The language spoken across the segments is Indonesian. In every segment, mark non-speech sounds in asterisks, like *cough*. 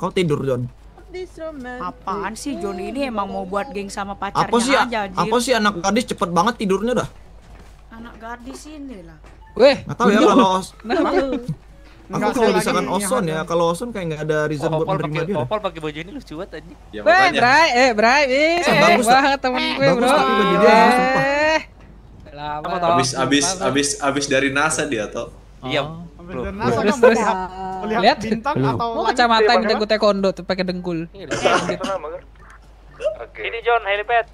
Kau tidur, John. Apaan sih John ini emang mau buat geng sama pacarnya apa sih, aja, Apa sih anak gadis cepet banget tidurnya dah? Anak gadis ini lah. Weh, tau ya kalau os. Nah, aku kalau misalkan Oson ya, kalau Oson kayak gak ada reason buat menerima dia. Opal pakai baju ini lucu banget tadi Ya, Weh, Bray, eh Bray, eh bagus banget temen gue, Bro. Bagus tapi baju dia sumpah. abis abis abis abis dari NASA dia toh. Iya, terus, terus. melihat, melihat Lihat. bintang Loh. atau mau kacamata yang jago taekwondo tuh pakai dengkul. Iya, gitu. Oke. Ini John helipad.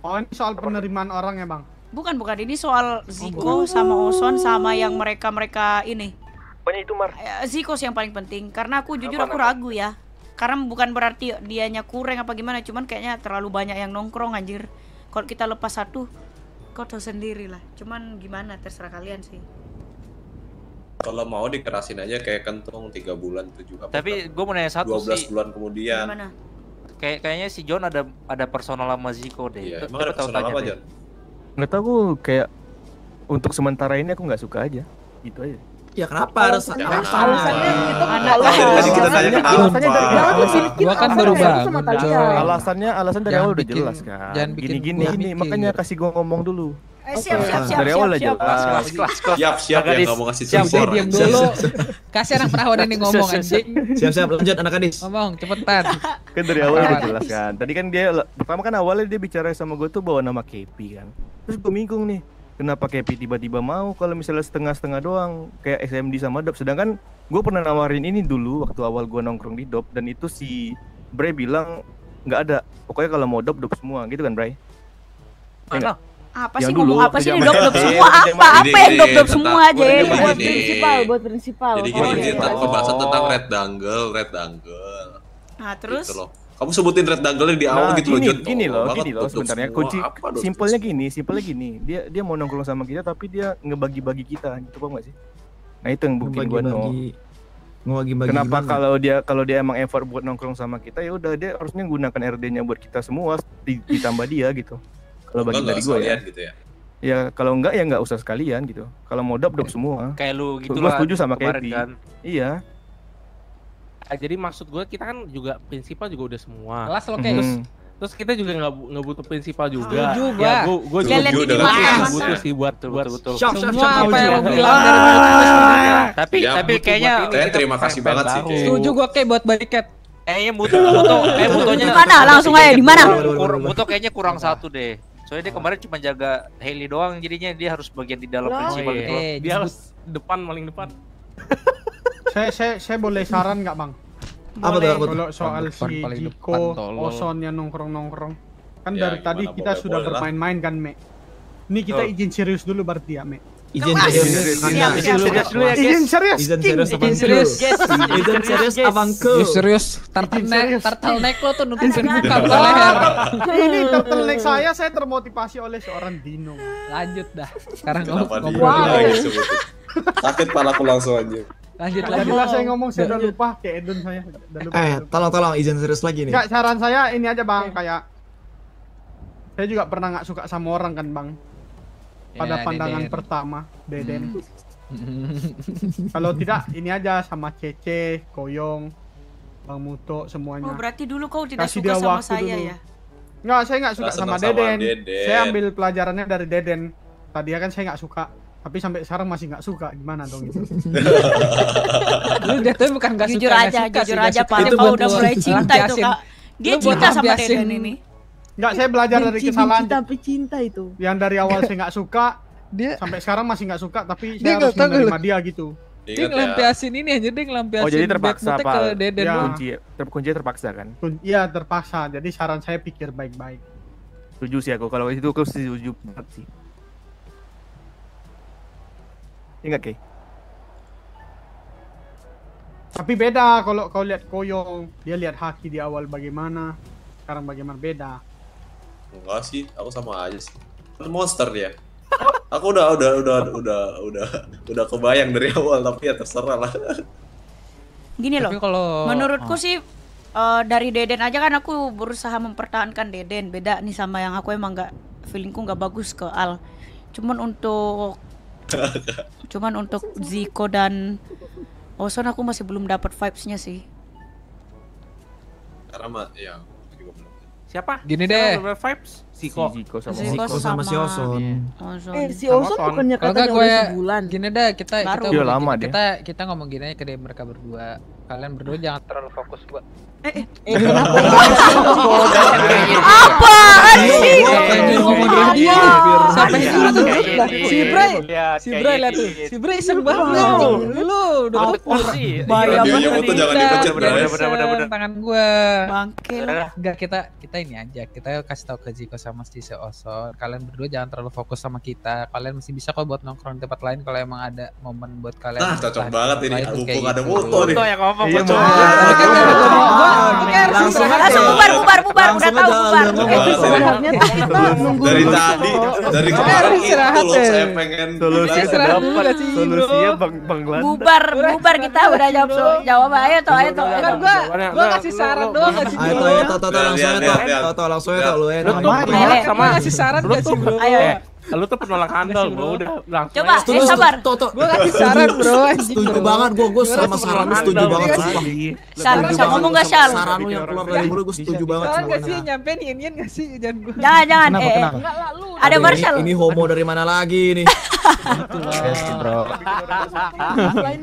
Oh, ini soal penerimaan orang ya, Bang? Bukan, bukan. Ini soal Ziko oh, sama Oson sama yang mereka-mereka ini. Banyak itu, Mar. Eh, Ziko sih yang paling penting karena aku jujur aku ragu ya. Karena bukan berarti dianya kurang apa gimana, cuman kayaknya terlalu banyak yang nongkrong anjir. Kalau kita lepas satu, kau tahu sendiri lah. Cuman gimana terserah kalian sih kalau mau dikerasin aja kayak kentung tiga bulan tujuh juga tapi gue mau nanya satu 12 sih bulan kemudian Gimana? kayaknya si John ada ada personal sama Ziko deh iya, emang ada personal apa John nggak tahu gue kayak untuk sementara ini aku nggak suka aja gitu aja Ya kenapa harus alasannya itu anak lah. kita tanya alasannya dari awal gua kan baru bangun. Alasannya alasan dari awal udah jelas kan. Gini-gini ini makanya kasih gua ngomong dulu. Eh, siap, siap, siap, dari awal aja. Kelas, kelas, kelas, kelas. Siap, siap, ya nggak mau ngasih siap, siap, diam dulu. Kasih anak perawan ini ngomong anjing. Siap, siap, lanjut anak Adis. Ngomong, cepetan. *laughs* Kan dari awal udah jelas kan. Tadi kan dia, pertama kan awalnya dia bicara sama gue tuh bawa nama Kepi kan. Terus gue bingung nih, kenapa Kepi tiba-tiba mau kalau misalnya setengah-setengah doang kayak SMD sama Dop. Sedangkan gue pernah nawarin ini dulu waktu awal gue nongkrong di Dop dan itu si Bray bilang nggak ada. Pokoknya kalau mau Dop Dop semua gitu kan Bray. Mana? Ya, apa yang sih dulu, ngomong apa sih dok dok semua apa apa yang dok dok semua aja buat prinsipal buat prinsipal jadi gini gini pembahasan tentang red dangle red dangle nah gitu terus kamu sebutin red dangle di awal nah, gitu loh gini, oh, Gini loh, gini loh sebenarnya kunci simpelnya gini, simpelnya gini. Dia dia mau nongkrong sama kita tapi dia ngebagi-bagi kita gitu apa gak sih? Nah itu yang bukan gua no. Bagi bagi Kenapa gimana? kalau dia kalau dia emang effort buat nongkrong sama kita ya udah dia harusnya gunakan RD-nya buat kita semua ditambah dia gitu kalau bagi dari gue ya. Gitu ya. Ya kalau enggak ya enggak usah sekalian gitu. Kalau mau dop dap semua. Kayak lu gitu Gue setuju sama kayak kan. Iya. Ah, jadi maksud gue kita kan juga prinsipal juga udah semua. Kelas lo kayak mm hmm. Terus kita juga nggak nggak butuh prinsipal juga. Setuju juga. Ya, gua, gua juga juga, lihat di Mas. butuh sih buat buat betul. Shop, shop, Semua apa yang lo bilang Tapi ya, tapi kayaknya saya terima kasih banget sih. Setuju gua kayak buat bariket. Kayaknya butuh, butuh, eh butuhnya. di mana langsung aja di mana? Butuh kayaknya kurang satu deh. Soalnya dia oh. kemarin cuma jaga heli doang jadinya dia harus bagian di dalam oh, principal iya. eh, dia harus depan paling depan. *laughs* saya saya saya boleh saran nggak, Bang? Apa tuh? Kalau soal si Jiko Oson yang nongkrong-nongkrong. Kan ya, dari tadi kita sudah bermain-main kan, Me. Ini kita izin serius dulu berarti ya, Mek izin serius izin serius ijin serius, izin serius izin serius izin serius izin serius abangku ijin serius turtleneck turtleneck lo tuh nutupin muka leher ini turtleneck saya saya termotivasi oleh seorang dino lanjut dah sekarang ngomong sakit aku langsung aja lanjut lagi lah saya ngomong saya udah lupa kayak Edun saya lupa eh tolong tolong izin serius lagi nih Enggak, saran saya ini aja bang kayak saya juga pernah nggak suka sama orang kan bang pada yeah, pandangan Deden. pertama Deden. Hmm. *laughs* Kalau tidak ini aja sama Cece, Koyong, Bang Muto semuanya. Oh, berarti dulu kau tidak Kasih suka sama saya dulu. ya? Enggak, saya nggak suka sama, sama Deden. Saya ambil pelajarannya dari Deden. Tadi ya kan saya nggak suka, tapi sampai sekarang masih nggak suka. Gimana dong itu? Lu dia tuh bukan nggak suka. Jujur aja, jujur aja Pak. Kau udah mulai cinta itu, Kak. Dia cinta sama Deden ini. Enggak, saya belajar dari kesalahan. Benci, tapi cinta itu. Yang dari awal *laughs* saya nggak suka, dia sampai sekarang masih nggak suka, tapi dia saya harus menerima dia gitu. Dia, ngelampiasin ini aja, dia ngelampiasin Oh jadi terpaksa pak ya. kunci, ter kunci terpaksa kan? Iya terpaksa, jadi saran saya pikir baik-baik Setuju sih aku, kalau itu aku setuju banget sih Ingat iya Kay? Tapi beda kalau kau lihat Koyong, dia lihat haki di awal bagaimana, sekarang bagaimana beda. Enggak sih, aku sama aja sih. Kan monster ya Aku udah udah udah udah udah udah kebayang dari awal tapi ya terserah lah. Gini loh. Tapi menurutku oh. sih uh, dari Deden aja kan aku berusaha mempertahankan Deden. Beda nih sama yang aku emang nggak feelingku nggak bagus ke Al. Cuman untuk *laughs* cuman untuk Ziko dan Oson aku masih belum dapat vibesnya sih. Karena ya Siapa? Gini Siapa deh. Vibes? Siko. Si Ziko sama, si Ziko sama, si Oson. Iya. Oh, eh, si Oson bukannya katanya udah sebulan. Gini deh, kita Baru. kita, ngomong, lama kita, kita kita ngomong gini aja ke mereka berdua kalian berdua jangan terlalu fokus buat eh, eh ya, gitu. apa sih si iya, Bray si Bray lihat tuh si Bray iseng iya, banget lu udah posisi bahaya banget jangan dipencet bener tangan gua bangke enggak kita kita ini aja kita kasih tahu ke Jiko sama si Seosor kalian berdua jangan terlalu fokus sama kita kalian masih bisa kok buat nongkrong di tempat lain kalau emang ada momen buat kalian nah cocok banget ini mumpung ada gitu. foto nih ya, apa iya, percuma. Iya, iya, langsung langsung bubar bubar bubar udah tahu bubar. Dari tadi dari kemarin itu loh saya eh. pengen solusinya dapat solusinya Bang Bang Glan. Bubar bubar kita udah jawab jawab ayo toh ayo toh. Kan gua gua kasih saran doang kasih Ayo toh ya. toh langsung toh toh langsung toh lu ya. Lu sama kasih saran gak sih bro? Ayo. Eh, lu tuh penolak handal bro udah langsung coba aja. eh sabar gue kasih saran bro setuju banget gue gue sama saran lu setuju banget sih. saran bisa ngomong gak saran saran lu yang keluar dari mulut gue setuju banget jangan gak sih nyampein yin gak sih jangan gue jangan jangan eh enggak eh. lah lu ada Aduh, Marshall. Ini, ini homo Aduh. dari mana lagi ini? *laughs* Biasa, bro.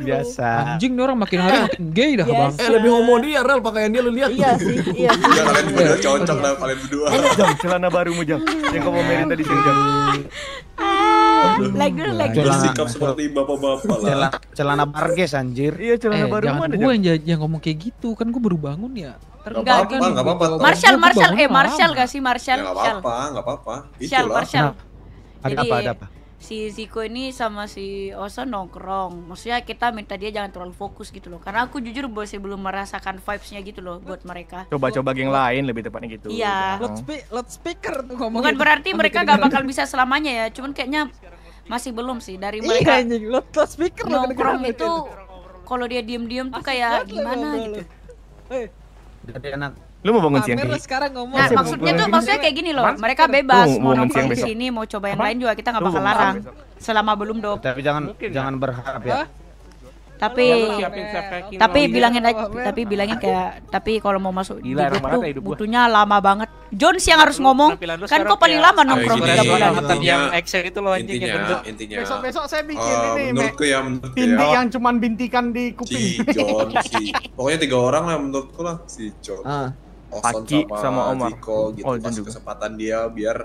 Biasa. Anjing nih orang makin hari makin gay dah, Bang. Eh, lebih homo dia, Rel, pakaian dia lu lihat. Iya sih, iya. Kalian berdua cocok lah kalian berdua. Jam, celana baru mu, Jam. Yang kamu merin tadi sini, Jam. Lagu lagu Sikap seperti bapak-bapak lah. Celana barges anjir. Iya, celana eh, baru mana? Gue yang ngomong kayak gitu, kan gue baru bangun ya. Enggak apa-apa, enggak gitu. gitu eh, ya, apa-apa. Marshall, gitu Marshall, eh Marshall gak sih Marshall? Enggak apa-apa, enggak apa-apa. Marshall, Marshall. Ada apa, ada apa? si Ziko ini sama si Osa nongkrong maksudnya kita minta dia jangan terlalu fokus gitu loh karena aku jujur masih belum merasakan vibesnya gitu loh buat mereka coba-coba geng lain lebih tepatnya gitu iya loudspeaker tuh ngomong bukan berarti mereka gak bakal bisa selamanya ya cuman kayaknya masih belum sih dari iya, mereka iya, loudspeaker nongkrong itu kalau dia diem-diem tuh kayak gimana gitu eh, jadi enak lu mau bangun siang sekarang ngomong nah, maksudnya tuh maksudnya kayak gini loh mereka bebas mau, nongkrong di sini mau coba yang lain juga kita nggak bakal larang selama belum dok tapi jangan jangan berharap ya tapi tapi, bilangin aja tapi bilangin kayak tapi kalau mau masuk Gila, di tuh butuhnya lama banget Jones yang harus ngomong kan kok paling lama nongkrong tiga bulan yang Excel itu loh intinya intinya besok besok saya bikin eh, ini menurutku ya bintik ya. yang cuman bintikan di kuping si John si pokoknya tiga orang lah menurutku lah si John ah, Oson sama, sama Omar Ziko gitu oh, kesempatan dia biar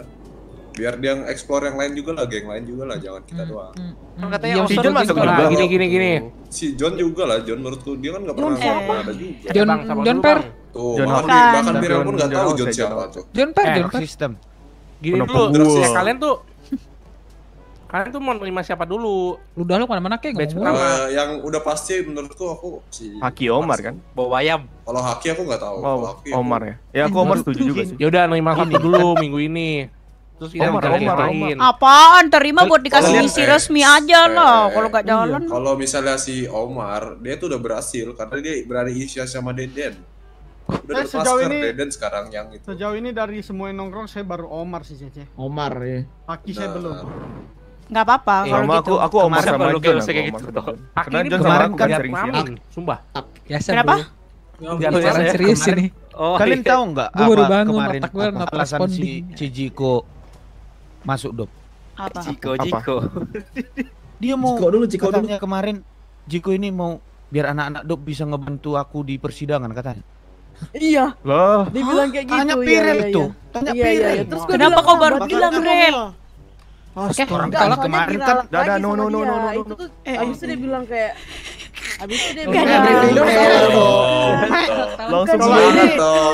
biar dia explore yang lain juga lah, geng lain juga lah, jangan kita hmm, doang. Hmm, hmm, kan Katanya ya, si John masuk juga gini gini gini. Si John juga lah, John menurutku dia kan nggak pernah sama ada juga. John, John Per. Tuh, John bahkan, kan. bahkan Viral pun nggak tahu John siapa tuh. John Per, eh, John Per. Sistem. Gini dulu, ya kalian tuh *laughs* kalian tuh mau nerima siapa dulu? Lu Udah lu mana-mana kek Batch pertama. Eh, yang udah pasti menurutku aku si Haki Omar kan. Bawa ayam. Kalau Haki aku nggak tahu. Oh, Haki Omar ya. Ya aku Omar setuju juga sih. Ya udah nerima Haki dulu minggu ini terus kita Omar, Apaan? Terima buat dikasih kalo, misi eh, resmi aja eh, lah. Kalau nggak eh, hmm, jalan. Iya. Kalau misalnya si Omar, dia tuh udah berhasil karena dia berani isya sama Deden. Udah eh, sejauh ini Deden sekarang yang itu. Sejauh ini dari semua yang nongkrong saya baru Omar sih Cece. Omar ya. Aki nah. saya belum. Nggak apa-apa eh, kalau gitu. Aku aku Omar sama John kayak gitu. Aki ini kemarin kan sering sini. Sumpah. Iya, ya, Kenapa? Jangan serius ini. Oh, Kalian iya. tahu nggak? apa baru bangun, kemarin otak gue alasan si Cijiko masuk dop. Apa? Jiko. apa? *laughs* Dia mau Jiko dulu, Ciko katanya dulu. kemarin Jiko ini mau biar anak-anak dop bisa ngebantu aku di persidangan katanya. Iya. Loh. Dibilang kayak gitu. Tanya iya, Pirel ya, itu. Iya. Tanya iya, iya, Pirel. Iya, Terus kenapa kau baru bilang Pirel? Oke, okay. orang kalah kemarin kan. Dada no no no no no. Itu tuh eh, abis itu dia bilang kayak abis itu dia Gak ada Langsung kalau ini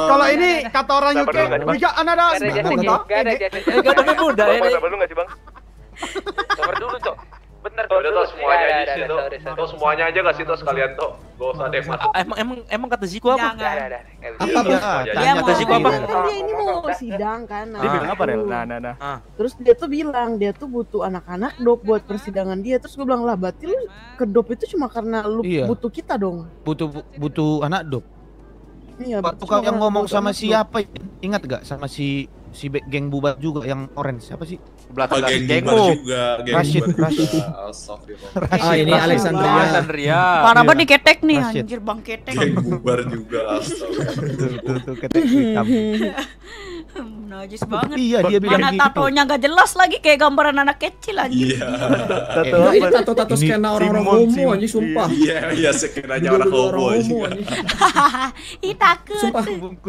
kalau ini kata orang UK Gak ada jasa Gak ada Enggak tapi muda ya. Sabar sih, Bang? Sabar dulu, Cok. Bener, udah semuanya di situ. semuanya aja Gak sih tuh sekalian, tuh. Gak usah deh, Emang emang emang kata Ziko apa? Apa apa? kata Ziko apa? Dia ini mau sidang kan. Dia nah, bilang apa, Rel? Gitu. Nah, nah, nah. Ah. Terus dia tuh bilang dia tuh butuh anak-anak dok buat persidangan dia. Terus gue bilang lah, berarti lu kedop itu cuma karena lu iya. butuh kita dong. Butuh butuh anak dok. Iya, Pak yang ngomong sama siapa? Ya? Ingat gak sama si si geng bubar juga yang orange siapa sih? Belakang oh, geng geng bubar juga, geng Rashid, bubar Rashid. Rashid. Oh, ini Alexandria. Alexandria. Parah banget diketek iya. nih Rashid. anjir Bang Ketek. Geng bubar juga Astaga. Tuh, tuh, tuh ketek hitam. *laughs* *laughs* najis banget. Iya, dia bilang Mana gitu. tatonya enggak jelas lagi kayak gambaran anak kecil aja. Iya. *laughs* Tato nah, ini tato-tato skena orang-orang homo aja sumpah. Iya, iya skenanya orang homo aja. *laughs* Ih takut. Sumpah,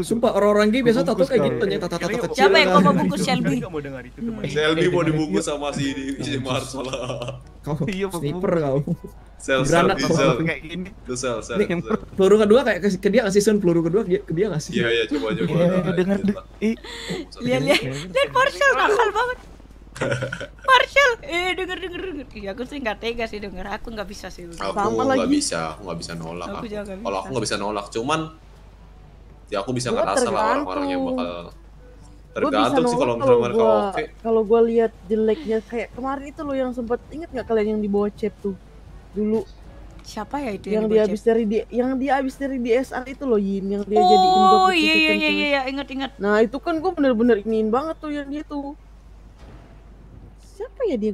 sumpah orang-orang gay biasa tato kayak gitu nyata tato-tato kecil. Siapa yang kan. mau bungkus Shelby? Shelby mau dibungkus sama si Marcel kau iya, sniper kau sel sel sel kayak gini sel sel peluru kedua kayak ke, dia ngasih sun peluru kedua ke dia ngasih iya iya coba coba iya denger iya iya nah, dan Marshall nakal banget *laughs* Marshall, eh denger denger denger. Iya aku sih nggak tega sih denger. Aku nggak bisa sih. Aku nggak bisa, aku nggak bisa nolak. Aku, Kalau aku nggak bisa nolak, cuman ya aku bisa ngerasa lah orang-orang yang bakal tergantung sih kalau misalnya mereka oke kalau gue lihat jeleknya kayak kemarin itu lo yang sempat inget nggak kalian yang di chat tuh dulu siapa ya itu yang, yang dia habis dari di, yang dia habis dari DSR itu loh Yin yang dia oh, jadi Oh iya iya iya iya ingat ingat. Nah, itu kan gue bener-bener ingin banget tuh yang dia tuh. Siapa ya dia?